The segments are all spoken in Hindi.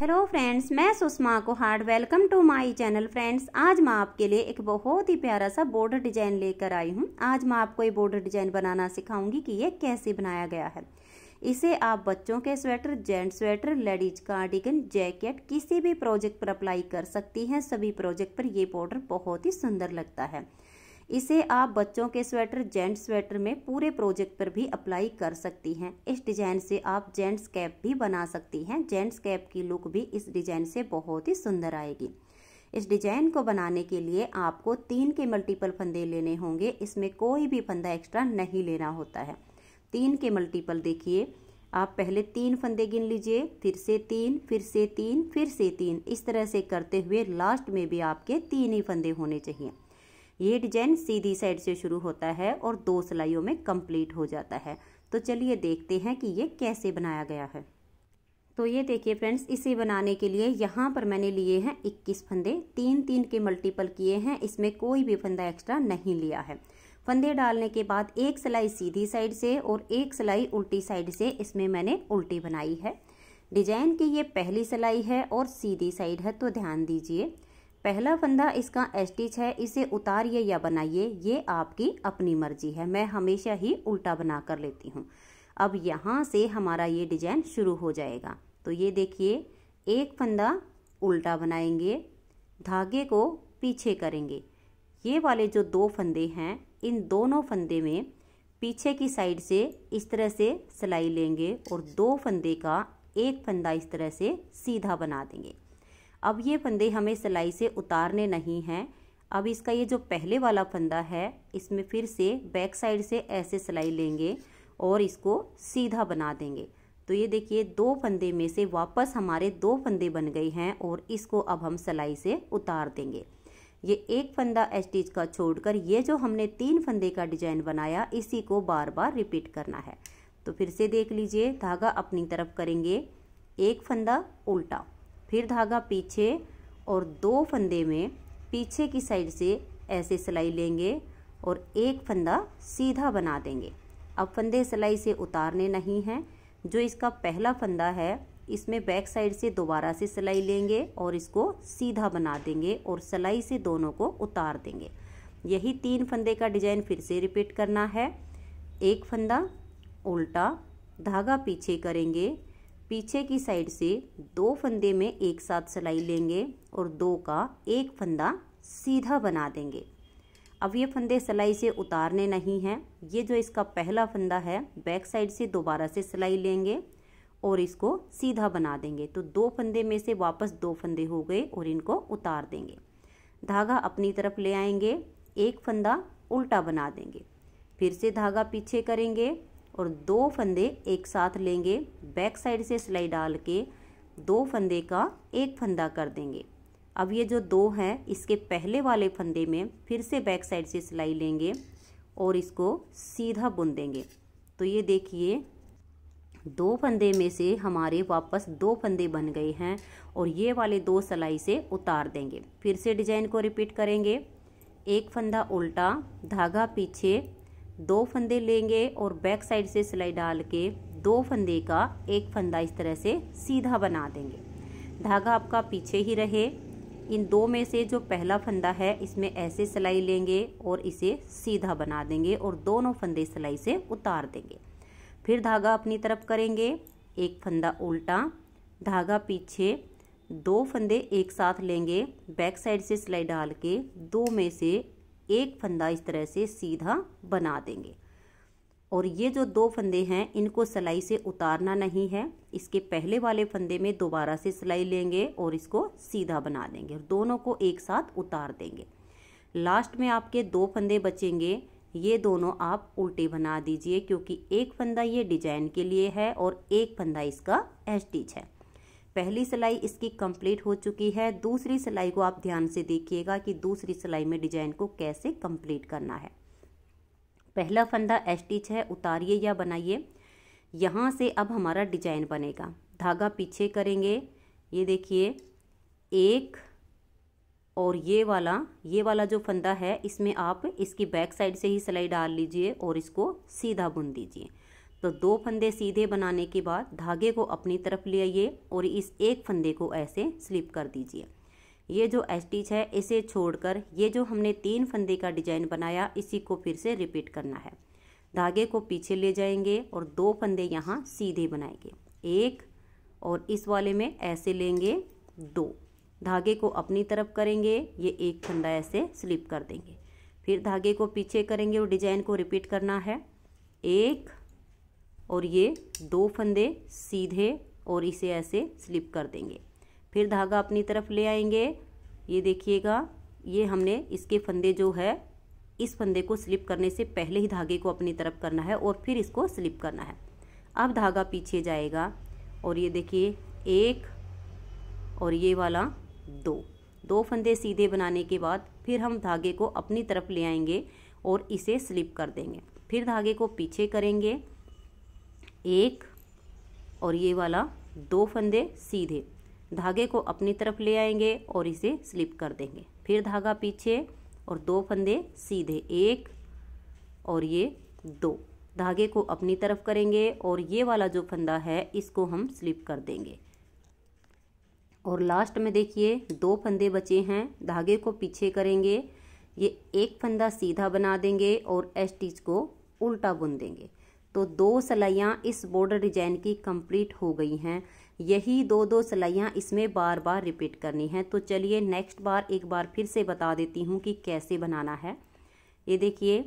हेलो फ्रेंड्स मैं Sushma Kuhad welcome to my channel friends आज मैं आपके लिए एक बहुत ही प्यारा सा बॉर्डर डिजाइन लेकर आई हूँ आज मैं आपको ये बॉर्डर डिजाइन बनाना सिखाऊंगी कि ये कैसे बनाया गया है इसे आप बच्चों के sweater gent sweater ladies cardigan jacket किसी भी प्रोजेक्ट पर अप्लाई कर सकती हैं सभी प्रोजेक्ट पर ये बॉर्डर बहुत ही सुंदर लगता है इसे आप बच्चों के स्वेटर जेंट्स स्वेटर में पूरे प्रोजेक्ट पर भी अप्लाई कर सकती हैं इस डिज़ाइन से आप जेंट्स कैप भी बना सकती हैं जेंट्स कैप की लुक भी इस डिज़ाइन से बहुत ही सुंदर आएगी इस डिजाइन को बनाने के लिए आपको तीन के मल्टीपल फंदे लेने होंगे इसमें कोई भी फंदा एक्स्ट्रा नहीं लेना होता है तीन के मल्टीपल देखिए आप पहले तीन फंदे गिन लीजिए फिर से तीन फिर से तीन फिर से तीन इस तरह से करते हुए लास्ट में भी आपके तीन ही फंदे होने चाहिए ये डिजाइन सीधी साइड से शुरू होता है और दो सिलाइयों में कंप्लीट हो जाता है तो चलिए देखते हैं कि ये कैसे बनाया गया है तो ये देखिए फ्रेंड्स इसे बनाने के लिए यहाँ पर मैंने लिए हैं 21 फंदे तीन तीन के मल्टीपल किए हैं इसमें कोई भी फंदा एक्स्ट्रा नहीं लिया है फंदे डालने के बाद एक सिलाई सीधी साइड से और एक सिलाई उल्टी साइड से इसमें मैंने उल्टी बनाई है डिजाइन की ये पहली सिलाई है और सीधी साइड है तो ध्यान दीजिए पहला फंदा इसका एस्टिच है इसे उतारिए या बनाइए ये आपकी अपनी मर्जी है मैं हमेशा ही उल्टा बना कर लेती हूँ अब यहाँ से हमारा ये डिजाइन शुरू हो जाएगा तो ये देखिए एक फंदा उल्टा बनाएंगे धागे को पीछे करेंगे ये वाले जो दो फंदे हैं इन दोनों फंदे में पीछे की साइड से इस तरह से सिलाई लेंगे और दो फंदे का एक फंदा इस तरह से सीधा बना देंगे अब ये फंदे हमें सिलाई से उतारने नहीं हैं अब इसका ये जो पहले वाला फंदा है इसमें फिर से बैक साइड से ऐसे सिलाई लेंगे और इसको सीधा बना देंगे तो ये देखिए दो फंदे में से वापस हमारे दो फंदे बन गए हैं और इसको अब हम सिलाई से उतार देंगे ये एक फंदा एस्टिच का छोड़कर ये जो हमने तीन फंदे का डिजाइन बनाया इसी को बार बार रिपीट करना है तो फिर से देख लीजिए धागा अपनी तरफ करेंगे एक फंदा उल्टा फिर धागा पीछे और दो फंदे में पीछे की साइड से ऐसे सिलाई लेंगे और एक फंदा सीधा बना देंगे अब फंदे सिलाई से उतारने नहीं हैं जो इसका पहला फंदा है इसमें बैक साइड से दोबारा से सिलाई लेंगे और इसको सीधा बना देंगे और सिलाई से दोनों को उतार देंगे यही तीन फंदे का डिजाइन फिर से रिपीट करना है एक फंदा उल्टा धागा पीछे करेंगे पीछे की साइड से दो फंदे में एक साथ सिलाई लेंगे और दो का एक फंदा सीधा बना देंगे अब ये फंदे सिलाई से उतारने नहीं हैं ये जो इसका पहला फंदा है बैक साइड से दोबारा से सिलाई लेंगे और इसको सीधा बना देंगे तो दो फंदे में से वापस दो फंदे हो गए और इनको उतार देंगे धागा अपनी तरफ ले आएंगे एक फंदा उल्टा बना देंगे फिर से धागा पीछे करेंगे और दो फंदे एक साथ लेंगे बैक साइड से सिलाई डाल के दो फंदे का एक फंदा कर देंगे अब ये जो दो हैं इसके पहले वाले फंदे में फिर से बैक साइड से सिलाई लेंगे और इसको सीधा बुन देंगे तो ये देखिए दो फंदे में से हमारे वापस दो फंदे बन गए हैं और ये वाले दो सिलाई से उतार देंगे फिर से डिजाइन को रिपीट करेंगे एक फंदा उल्टा धागा पीछे दो फंदे लेंगे और बैक साइड से सिलाई डाल के दो फंदे का एक फंदा इस तरह से सीधा बना देंगे धागा आपका पीछे ही रहे इन दो में से जो पहला फंदा है इसमें ऐसे सिलाई लेंगे और इसे सीधा बना देंगे और दोनों फंदे सिलाई से उतार देंगे फिर धागा अपनी तरफ करेंगे एक फंदा उल्टा धागा पीछे दो फंदे एक साथ लेंगे बैक साइड से सिलाई डाल के दो में से एक फंदा इस तरह से सीधा बना देंगे और ये जो दो फंदे हैं इनको सिलाई से उतारना नहीं है इसके पहले वाले फंदे में दोबारा से सिलाई लेंगे और इसको सीधा बना देंगे और दोनों को एक साथ उतार देंगे लास्ट में आपके दो फंदे बचेंगे ये दोनों आप उल्टे बना दीजिए क्योंकि एक फंदा ये डिजाइन के लिए है और एक फंदा इसका एच है पहली सिलाई इसकी कंप्लीट हो चुकी है दूसरी सिलाई को आप ध्यान से देखिएगा कि दूसरी सिलाई में डिजाइन को कैसे कंप्लीट करना है पहला फंदा एस्टिच है उतारिए या बनाइए यहाँ से अब हमारा डिजाइन बनेगा धागा पीछे करेंगे ये देखिए एक और ये वाला ये वाला जो फंदा है इसमें आप इसकी बैक साइड से ही सिलाई डाल लीजिए और इसको सीधा बुन दीजिए तो दो फंदे सीधे बनाने के बाद धागे को अपनी तरफ ले आइए और इस एक फंदे को ऐसे स्लिप कर दीजिए ये जो एस्टिच है इसे छोड़कर ये जो हमने तीन फंदे का डिजाइन बनाया इसी को फिर से रिपीट करना है धागे को पीछे ले जाएंगे और दो फंदे यहाँ सीधे बनाएंगे एक और इस वाले में ऐसे लेंगे दो धागे को अपनी तरफ करेंगे ये एक फंदा ऐसे स्लिप कर देंगे फिर धागे को पीछे करेंगे और डिजाइन को रिपीट करना है एक और ये दो फंदे सीधे और इसे ऐसे स्लिप कर देंगे फिर धागा अपनी तरफ ले आएंगे ये देखिएगा ये हमने इसके फंदे जो है इस फंदे को स्लिप करने से पहले ही धागे को अपनी तरफ करना है और फिर इसको स्लिप करना है अब धागा पीछे जाएगा और ये देखिए एक और ये वाला दो दो फंदे सीधे बनाने के बाद फिर हम धागे को अपनी तरफ ले आएंगे और इसे स्लिप कर देंगे फिर धागे को पीछे करेंगे एक और ये वाला दो फंदे सीधे धागे को अपनी तरफ ले आएंगे और इसे स्लिप कर देंगे फिर धागा पीछे और दो फंदे सीधे एक और ये दो धागे को अपनी तरफ करेंगे और ये वाला जो फंदा है इसको हम स्लिप कर देंगे और लास्ट में देखिए दो फंदे बचे हैं धागे को पीछे करेंगे ये एक फंदा सीधा बना देंगे और एस्टिच को उल्टा बुन देंगे तो दो सलाइयाँ इस बॉर्डर डिजाइन की कंप्लीट हो गई हैं यही दो दो सलाइयाँ इसमें बार बार रिपीट करनी है तो चलिए नेक्स्ट बार एक बार फिर से बता देती हूँ कि कैसे बनाना है ये देखिए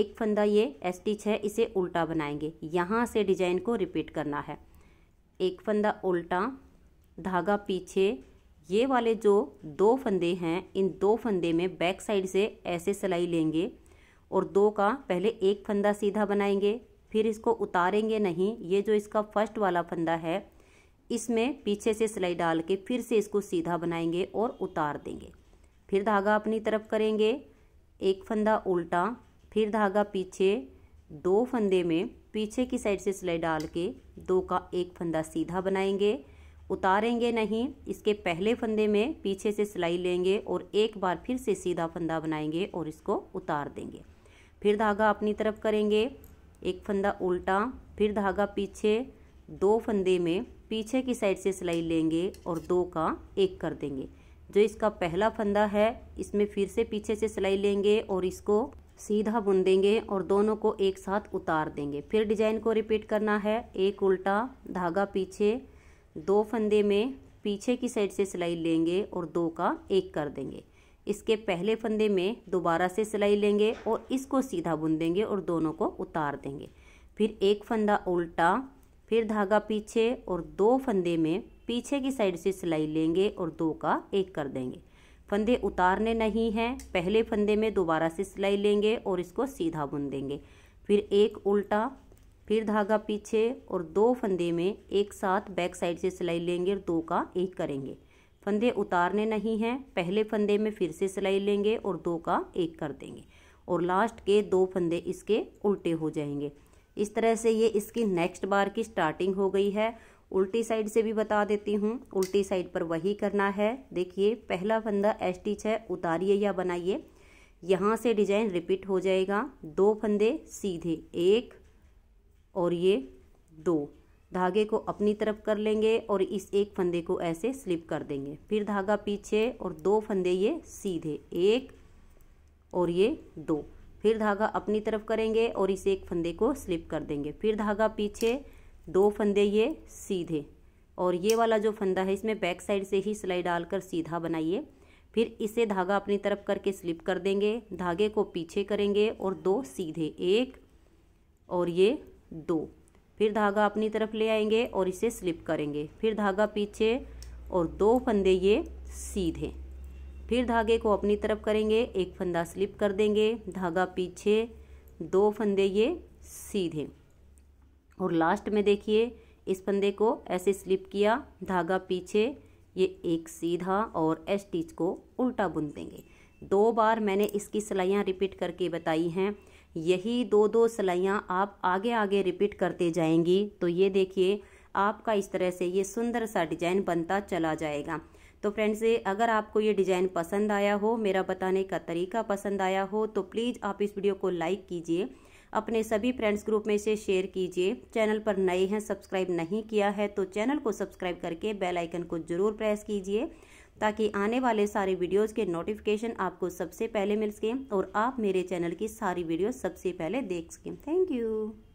एक फंदा ये स्टिच है इसे उल्टा बनाएंगे यहाँ से डिजाइन को रिपीट करना है एक फंदा उल्टा धागा पीछे ये वाले जो दो फंदे हैं इन दो फंदे में बैक साइड से ऐसे सिलाई लेंगे और दो का पहले एक फंदा सीधा बनाएंगे फिर इसको उतारेंगे नहीं ये जो इसका फर्स्ट वाला फंदा है इसमें पीछे से सिलाई डाल के फिर से इसको सीधा बनाएंगे और उतार देंगे फिर धागा अपनी तरफ करेंगे एक फंदा उल्टा फिर धागा पीछे दो फंदे में पीछे की साइड से सिलाई डाल के दो का एक फंदा सीधा बनाएंगे उतारेंगे नहीं इसके पहले फंदे में पीछे से सिलाई लेंगे और एक बार फिर से सीधा फंदा बनाएंगे और इसको उतार देंगे फिर धागा अपनी तरफ करेंगे एक फंदा उल्टा फिर धागा पीछे दो फंदे में पीछे की साइड से सिलाई लेंगे और दो का एक कर देंगे जो इसका पहला फंदा है इसमें फिर से पीछे से सिलाई लेंगे और इसको सीधा बुन देंगे और दोनों को एक साथ उतार देंगे फिर डिजाइन को रिपीट करना है एक उल्टा धागा पीछे दो फंदे में पीछे की साइड से सिलाई लेंगे और दो का एक कर देंगे इसके पहले फंदे में दोबारा से सिलाई लेंगे और इसको सीधा बुन देंगे और दोनों को उतार देंगे फिर एक फंदा उल्टा फिर धागा पीछे और दो फंदे में पीछे की साइड से सिलाई लेंगे और दो का एक कर देंगे फंदे उतारने नहीं हैं पहले फंदे में दोबारा से सिलाई लेंगे और इसको सीधा बुन देंगे फिर एक उल्टा फिर धागा पीछे और दो फंदे में एक साथ बैक साइड से सिलाई लेंगे और दो का एक करेंगे फंदे उतारने नहीं हैं पहले फंदे में फिर से सिलाई लेंगे और दो का एक कर देंगे और लास्ट के दो फंदे इसके उल्टे हो जाएंगे इस तरह से ये इसकी नेक्स्ट बार की स्टार्टिंग हो गई है उल्टी साइड से भी बता देती हूँ उल्टी साइड पर वही करना है देखिए पहला फंदा एस्टिच है उतारिए या बनाइए यहाँ से डिजाइन रिपीट हो जाएगा दो फंदे सीधे एक और ये दो धागे को अपनी तरफ कर लेंगे और इस एक फंदे को ऐसे स्लिप कर देंगे फिर धागा पीछे और दो फंदे ये सीधे एक और ये दो फिर धागा अपनी तरफ करेंगे और इस एक फंदे को स्लिप कर देंगे फिर धागा पीछे दो फंदे ये सीधे और ये वाला जो फंदा है इसमें बैक साइड से ही सिलाई डालकर सीधा बनाइए फिर इसे धागा अपनी तरफ करके स्लिप कर देंगे धागे को पीछे करेंगे और दो सीधे एक और ये दो फिर धागा अपनी तरफ ले आएंगे और इसे स्लिप करेंगे फिर धागा पीछे और दो फंदे ये सीधे फिर धागे को अपनी तरफ करेंगे एक फंदा स्लिप कर देंगे धागा पीछे दो फंदे ये सीधे और लास्ट में देखिए इस फंदे को ऐसे स्लिप किया धागा पीछे ये एक सीधा और एस को उल्टा बुन देंगे दो बार मैंने इसकी सिलाइयाँ रिपीट करके बताई हैं यही दो दो सिलाइयाँ आप आगे आगे रिपीट करते जाएंगी तो ये देखिए आपका इस तरह से ये सुंदर सा डिजाइन बनता चला जाएगा तो फ्रेंड्स अगर आपको ये डिज़ाइन पसंद आया हो मेरा बताने का तरीका पसंद आया हो तो प्लीज़ आप इस वीडियो को लाइक कीजिए अपने सभी फ्रेंड्स ग्रुप में से शेयर कीजिए चैनल पर नए हैं सब्सक्राइब नहीं किया है तो चैनल को सब्सक्राइब करके बेल आइकन को ज़रूर प्रेस कीजिए ताकि आने वाले सारे वीडियोज़ के नोटिफिकेशन आपको सबसे पहले मिल सकें और आप मेरे चैनल की सारी वीडियो सबसे पहले देख सकें थैंक यू